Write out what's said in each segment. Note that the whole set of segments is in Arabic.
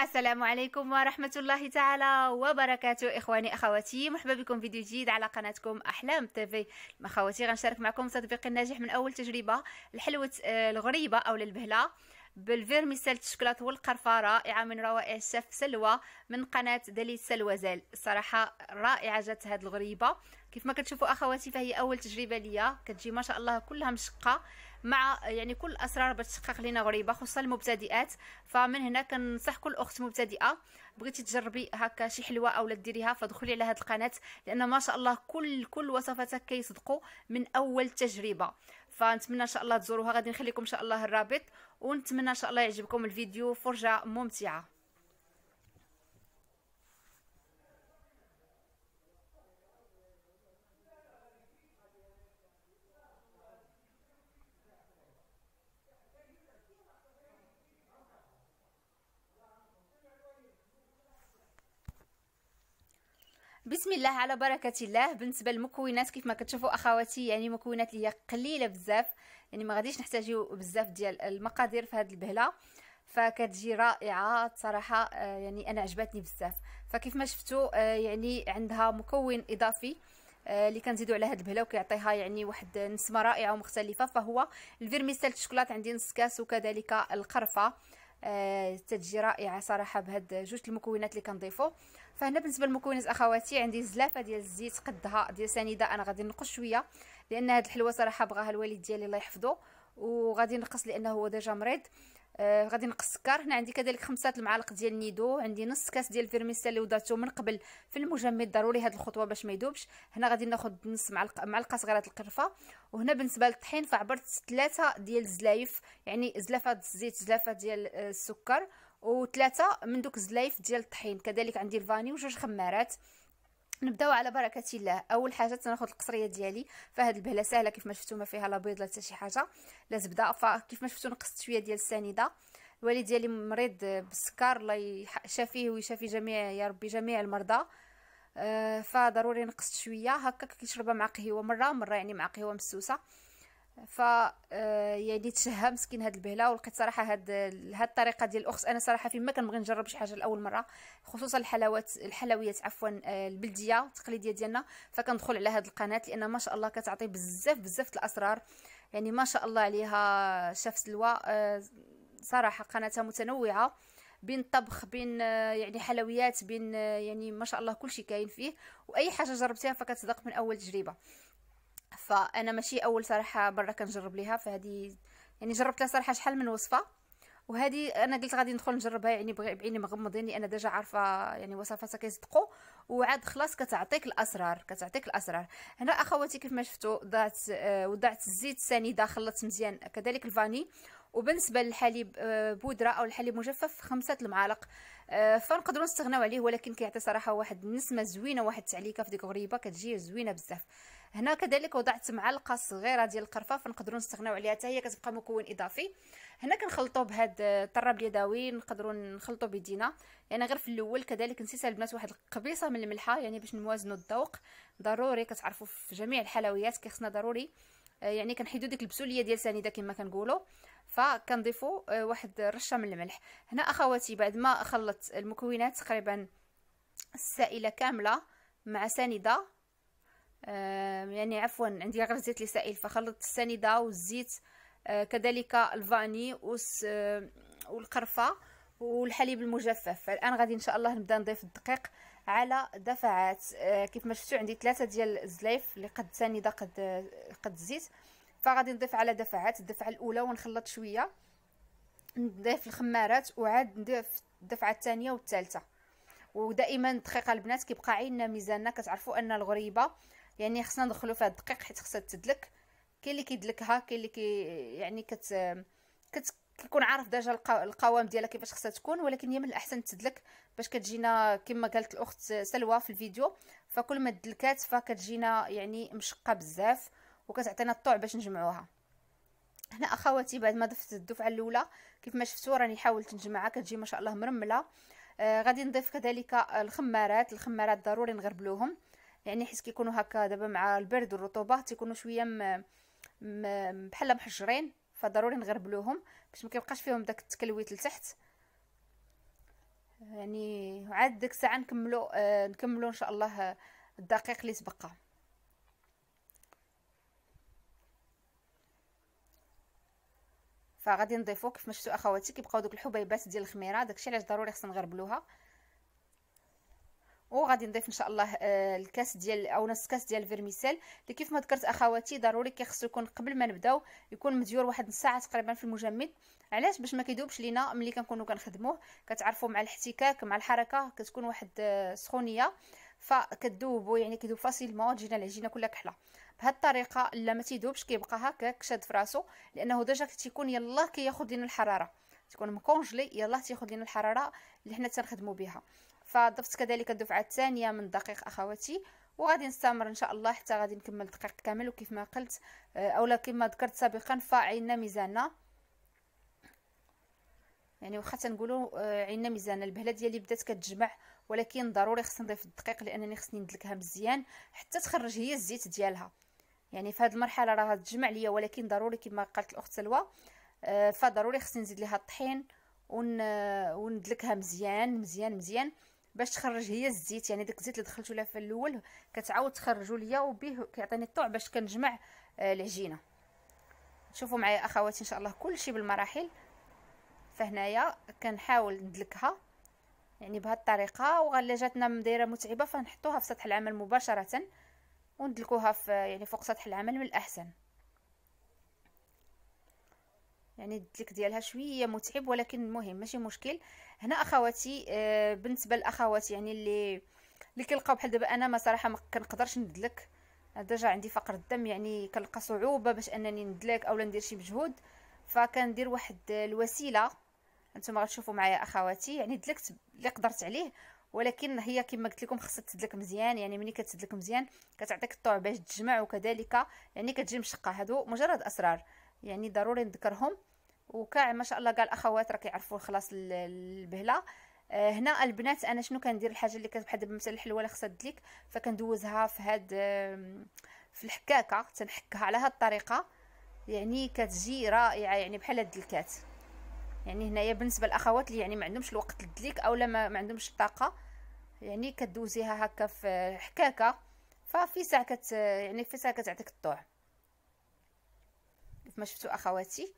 السلام عليكم ورحمة الله تعالى وبركاته إخواني أخواتي مرحبا بكم فيديو جديد على قناتكم أحلام تيفي أخواتي غنشارك معكم تطبيق الناجح من أول تجربة لحلوة آه، الغريبة أو للبهلة بالفيرميسيل الشوكولات والقرفه رائعه من روائع الشيف سلوى من قناه دليل سلوى زال صراحه رائعه جات هاد الغريبه كيف ما كتشوفوا اخواتي فهي اول تجربه ليا كتجي ما شاء الله كلها مشقه مع يعني كل الاسرار باش تشقق لينا غريبه خصوصا المبتدئات فمن هنا كنصح كل اخت مبتدئه بغيتي تجربي هكا شي حلوه اولا ديريها فدخلي على هاد القناه لان ما شاء الله كل كل وصفاتك كيصدقوا من اول تجربه فنتمنى ان شاء الله تزوروها غادي نخليكم ان شاء الله الرابط ونتمنى ان شاء الله يعجبكم الفيديو فرجه ممتعه بسم الله على بركه الله بالنسبه للمكونات كيف ما كتشوفوا اخواتي يعني مكونات اللي هي قليله بزاف يعني ما غاديش نحتاجيو بزاف ديال المقادير في هذه البهله فكتجي رائعه صراحه آه، يعني انا عجبتني بزاف فكيف ما شفتوا آه، يعني عندها مكون اضافي آه، اللي كنزيدو على هاد البهله وكيعطيها يعني واحد نسمه رائعه ومختلفه فهو الفيرميسال الشوكولات عندي نص كاس وكذلك القرفه تتجي رائعه صراحه بهاد جوج المكونات اللي كنضيفو فهنا بالنسبه للمكونات اخواتي عندي زلافه ديال الزيت قدها ديال سنيده انا غادي نقص شويه لان هاد الحلوه صراحه بغاها الوالد ديالي الله يحفظه وغادي نقص لانه هو ديجا مريض آه غادي نقص السكر هنا عندي كذلك خمسة المعالق ديال النيدو عندي نص كاس ديال الفيرميسيل اللي وضعته من قبل في المجمد ضروري هاد الخطوه باش ما يذوبش هنا غادي ناخذ نص معلقه معلقه صغيره القرفه وهنا بالنسبه للطحين فعبرت ثلاثه ديال الزلايف يعني زلافه الزيت زلافه ديال آه، السكر وثلاثه من دوك زلايف ديال الطحين كذلك عندي الفاني وجوج خمارات نبداو على بركه الله اول حاجه تناخذ القصريه ديالي فهاد البهله سهله كيف ما شفتو ما فيها لا بيض لا حتى شي حاجه لا زبده فكيف ما شفتو نقصت شويه ديال السنيده الوالد ديالي مريض بالسكر الله يشافيه ويشافي جميع يا ربي جميع المرضى آه فضروري نقصت شويه هكا كيشربها مع قهوه مره مره يعني مع قهوه مسوسه ف آه، يعني تشهى مسكين هاد البهله ولقيت صراحه هاد هاد الطريقه ديال الاخس انا صراحه فين ما كنبغي نجرب شي حاجه لاول مره خصوصا الحلاوات الحلويات عفوا آه، البلديه التقليديه ديالنا فكندخل على هاد القناه لان ما شاء الله كتعطي بزاف بزاف الاسرار يعني ما شاء الله عليها شاف سلوى آه، صراحه قناتها متنوعه بين طبخ بين يعني حلويات بين يعني ما شاء الله كل شيء كاين فيه واي حاجه جربتيها فكتصدق من اول تجربه فانا ماشي اول صراحه برا كنجرب ليها فهذه يعني جربت لها صراحه شحال من وصفه وهذه انا قلت غادي ندخل نجربها يعني بعيني مغمضين لان ديجا عارفه يعني وصفاتها كيصدقوا وعاد خلاص كتعطيك الاسرار كتعطيك الاسرار هنا اخواتي كيف ما شفتوا ضعت آه، وضعت الزيت سنيده خلطت مزيان كذلك الفاني وبالنسبه للحليب آه، بودره او الحليب مجفف خمسة المعالق آه، فنقدروا نستغناو عليه ولكن كيعطي صراحه واحد النسمه زوينه واحد التعليكه في ديك غريبه كتجي زوينه بزاف هنا كذلك وضعت معلقه صغيره ديال القرفه نقدروا نستغناو عليها حتى هي كتبقى مكون اضافي هنا كنخلطوا بهذا الطراب اليدوي نقدروا نخلطوا بيدينا يعني غير في الاول كذلك نسيت البنات واحد القبيصه من الملحه يعني باش نوازنوا الذوق ضروري كتعرفوا في جميع الحلويات كيخصنا ضروري آه، يعني كنحيدوا ديك البسوليه ديال سنيده كما كنقولوا فكنضيفوا آه، واحد رشه من الملح هنا اخواتي بعد ما خلطت المكونات تقريبا السائله كامله مع سنيده يعني عفوا عندي غير لي لسائل فخلطت السنيدة والزيت آه، كذلك الفاني والقرفة والحليب المجفف فالان غادي ان شاء الله نبدا نضيف الدقيق على دفعات آه، كيف ما شفتوا عندي ثلاثه ديال الزلايف اللي قد سنيده قد آه، قد الزيت فغادي نضيف على دفعات الدفعه الاولى ونخلط شويه نضيف الخمارات وعاد نضيف الدفعه الثانيه والثالثه ودائما دقيقه البنات كيبقى عيننا ميزاننا كتعرفوا ان الغريبه يعني خصنا ندخلو فيها الدقيق حيت خصها تدلك كاين اللي كيدلكها كاين اللي كي يعني كت كت كيكون عارف ديجا القوام ديالها كيفاش خصها تكون ولكن هي من الاحسن تدلك باش كتجينا كما قالت الاخت سلوى في الفيديو فكل ما دلكات فكتجينا يعني مشقه بزاف وكتعطينا الطوع باش نجمعوها هنا اخواتي بعد ما ضفت الدفعه الاولى كيف ما شفتوا راني حاولت نجمعها كتجي ما شاء الله مرمله آه غادي نضيف كذلك الخمارات الخمارات ضروري نغربلوهم يعني حيت كيكونوا هكا دابا مع البرد والرطوبه تيكونوا شويه م... م... بحال محجرين فضروري نغربلوهم باش ما كيبقاش فيهم داك التكلويت لتحت يعني عاد ديك الساعه نكملو آه نكملو ان شاء الله الدقيق اللي تبقى فغادي نضيفو كيف ما شفتوا اخواتي كيبقاو دوك الحبيبات ديال الخميره داكشي علاش ضروري خصنا نغربلوها وغادي نضيف ان شاء الله آه، الكاس ديال او نص كاس ديال الفيرميسيل اللي كيف ما ذكرت اخواتي ضروري كيخصو يكون قبل ما نبداو يكون مديور واحد نص ساعه تقريبا في المجمد علاش باش ما كيذوبش لينا ملي كنكونوا كنخدموه كتعرفوا مع الاحتكاك مع الحركه كتكون واحد آه، سخونيه فكتذوبو يعني كيذوب فاسيلمون تجينا العجينه كلها كحله بهاد الطريقه لا ما تيذوبش كيبقى هكاك شاد في راسو لانه ديجا تيكون يلاه كياخذ لينا الحراره تكون مكونجلي يلاه تياخذ لينا الحراره اللي حنا تنخدموا بها فضفت كذلك الدفعه الثانيه من دقيق اخواتي وغادي نستمر ان شاء الله حتى غادي نكمل دقيق كامل وكيف ما قلت آه، اولا كما ذكرت سابقا فعينا ميزانا يعني واخا تنقولوا آه، عينا ميزانا البهله ديالي بدات كتجمع ولكن ضروري خصني نضيف الدقيق لانني خصني ندلكها مزيان حتى تخرج هي الزيت ديالها يعني في هذه المرحله راه تجمع ليا ولكن ضروري كما قالت الاخت سلوى آه، فضروري خصني نزيد ليها الطحين وندلكها مزيان مزيان مزيان باش تخرج هي الزيت يعني داك الزيت اللي دخلته لها في الاول كتعاود تخرجوا ليا وبه كيعطيني الطوع باش كنجمع آه العجينه شوفوا معايا اخواتي ان شاء الله كلشي بالمراحل فهنايا كنحاول ندلكها يعني بهذه الطريقه وغلا جاتنا مدايره متعبه فنحطوها في سطح العمل مباشره وندلكوها في يعني فوق سطح العمل من الاحسن يعني الدلك ديالها شويه متعب ولكن المهم ماشي مشكل هنا اخواتي آه بالنسبه للاخوات يعني اللي اللي كيلقاو بحال دابا انا ما صراحه ما كنقدرش ندلك ديجا عندي فقر الدم يعني كنلقى صعوبه باش انني ندلك اولا ندير شي مجهود فكندير واحد الوسيله انتم غتشوفوا معايا اخواتي يعني دلكت اللي قدرت عليه ولكن هي كما قلت لكم خصها تدلك مزيان يعني ملي كتدلك مزيان كتعطيك الطوع باش تجمع وكذلك يعني كتجي مشقه هادو مجرد اسرار يعني ضروري نذكرهم وكاع ما شاء الله كاع الاخوات راه كيعرفوا خلاص البهله آه، هنا البنات انا شنو كندير الحاجه اللي كتبقى دابا مثلا الحلوه اللي خصها دليك فكندوزها في هاد في الحكاكه تنحكها على هاد الطريقه يعني كتجي رائعه يعني بحال هاد الدلكات يعني هنايا بالنسبه للاخوات اللي يعني ما عندهمش الوقت للدليك اولا ما, ما عندهمش الطاقه يعني كدوزيها هكا في حكاكه ففي ساعه كت يعني في ساعه كتعطيك الطوع كيف ما شفتوا اخواتي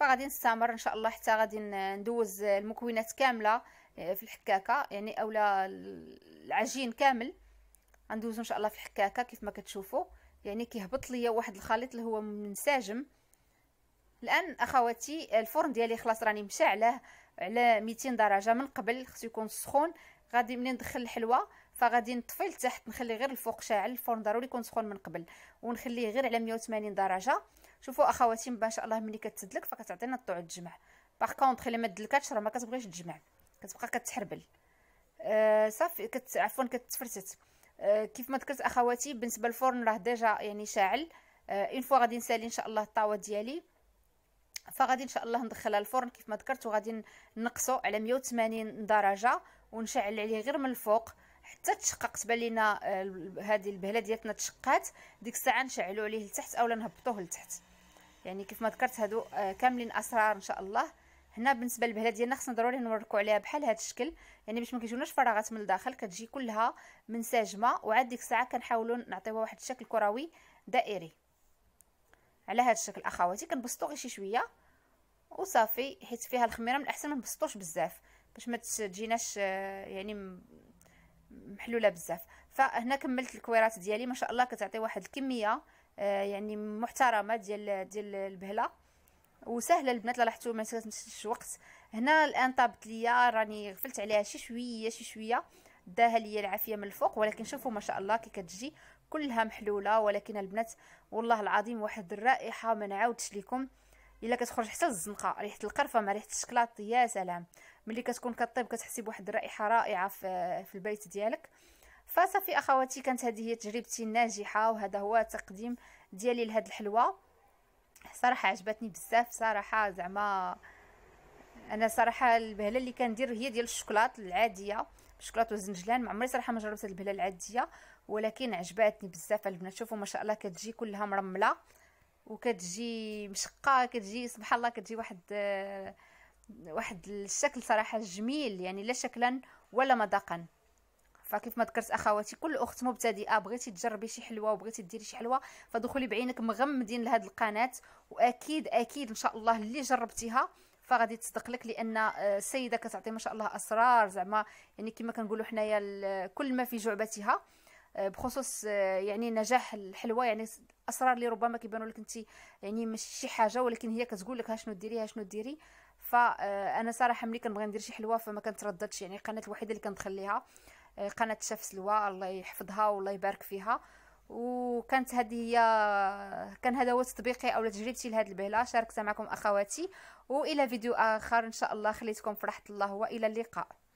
فغادي نستمر ان شاء الله حتى غادي ندوز المكونات كامله آه، في الحكاكه يعني اولا العجين كامل غندوزو ان شاء الله في الحكاكه كيف ما كتشوفوا يعني كيهبط ليا واحد الخليط اللي هو منسجم الان اخواتي الفرن ديالي خلاص راني مشعله على 200 درجه من قبل خصو يكون سخون غادي منين ندخل الحلوه فغادي نطفي لتحت نخلي غير الفوق شاعل الفرن ضروري يكون سخون من قبل ونخليه غير على 180 درجه شوفوا اخواتي ما شاء الله ملي كتدلك فكتعطينا الطوع تجمع باغ كونطخ الا ما دلكاتش راه ما كتبغيش تجمع كتبقى كتحربل آه صافي كت عفوا كتفرتت آه كيف ما ذكرت اخواتي بالنسبه للفرن راه ديجا يعني شاعل آه اون فوا غادي نسالي ان شاء الله الطاوه ديالي فغادي ان شاء الله ندخلها الفرن كيف ما ذكرت وغادي نقصو على 180 درجه ونشعل عليه غير من الفوق حتى تشقق تبان لينا آه، هذه البهله ديالتنا تشقات ديك الساعه نشعلوا عليه لتحت اولا نهبطوه لتحت يعني كيف ما ذكرت هادو آه، كاملين اسرار ان شاء الله هنا بالنسبه للبهله ديالنا خصنا ضروري نوركو عليها بحال هذا الشكل يعني باش ما كيجوناش فراغات من الداخل كتجي كلها منسجمه وعاد ديك الساعه كنحاولوا نعطيوها واحد الشكل كروي دائري على هذا الشكل اخواتي كنبسطو غير شي شويه وصافي حيت فيها الخميره من الاحسن ما نبسطوش بزاف باش ما تجيناش آه، يعني محلوله بزاف فهنا كملت الكويرات ديالي ما شاء الله كتعطي واحد الكميه آه، يعني محترمه ديال ديال البهله وسهله البنات لاحظتوا ما كتمشيش الوقت هنا الان طابت ليا راني غفلت عليها شي شويه شي شويه داها ليا العافيه من الفوق ولكن شوفوا ما شاء الله كي كتجي كلها محلوله ولكن البنات والله العظيم واحد الرائحه ما نعاودش لكم الا كتخرج حتى الزنقه ريحه القرفه مع ريحه الشكلاط يا سلام ملي كتكون كطيب كتحسي بواحد الرائحه رائعه في, في البيت ديالك فصافي اخواتي كانت هذه هي تجربتي الناجحه وهذا هو تقديم ديالي لهاد الحلوه صراحه عجبتني بزاف صراحه زعما انا صراحه البهله اللي كندير هي ديال الشوكولات العاديه الشوكولات والزنجلان ما عمري صراحه ما جربت البهله العاديه ولكن عجباتني بزاف البنات شوفوا ما شاء الله كتجي كلها مرمله وكتجي مشقه كتجي سبحان الله كتجي واحد آه، واحد الشكل صراحه جميل يعني لا شكلا ولا مذاقا فكيف ما ذكرت اخواتي كل اخت مبتدئه بغيتي تجربي شي حلوه وبغيتي ديري شي حلوه فدخلي بعينك مغمدين لهاد القناه واكيد اكيد ان شاء الله اللي جربتيها فغادي تصدق لك لان آه، السيده كتعطي ما شاء الله اسرار زعما يعني كما كنقولوا حنايا كل ما في جعبتها بخصوص آه، يعني نجاح الحلوى يعني اسرار اللي ربما كيبانوا لك انت يعني ماشي شي حاجه ولكن هي كتقول لك ها شنو ديري ها شنو ديري فانا آه، صراحه ملي كنبغي ندير شي حلوى فما كنترددش يعني القناه الوحيده اللي كندخل ليها آه، قناه شاف سلوى الله يحفظها والله يبارك فيها وكانت هذه هي كان هذا هو تطبيقي او تجربتي لهذا البهله شاركتها معكم اخواتي والى فيديو اخر ان شاء الله خليتكم في راحه الله والى اللقاء